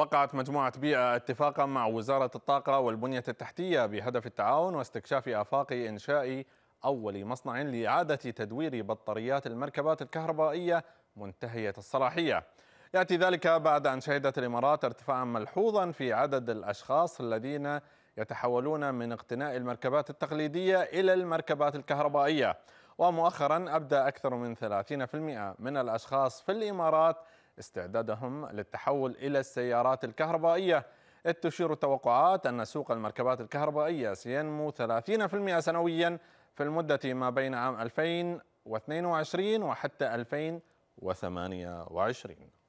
وقعت مجموعة بيئة اتفاقا مع وزارة الطاقة والبنية التحتية بهدف التعاون واستكشاف آفاق إنشاء أول مصنع لإعادة تدوير بطاريات المركبات الكهربائية منتهية الصلاحية يأتي ذلك بعد أن شهدت الإمارات ارتفاعا ملحوظا في عدد الأشخاص الذين يتحولون من اقتناء المركبات التقليدية إلى المركبات الكهربائية ومؤخرا أبدى أكثر من 30% من الأشخاص في الإمارات استعدادهم للتحول إلى السيارات الكهربائية إذ تشير التوقعات أن سوق المركبات الكهربائية سينمو 30% سنويا في المدة ما بين عام 2022 وحتى 2028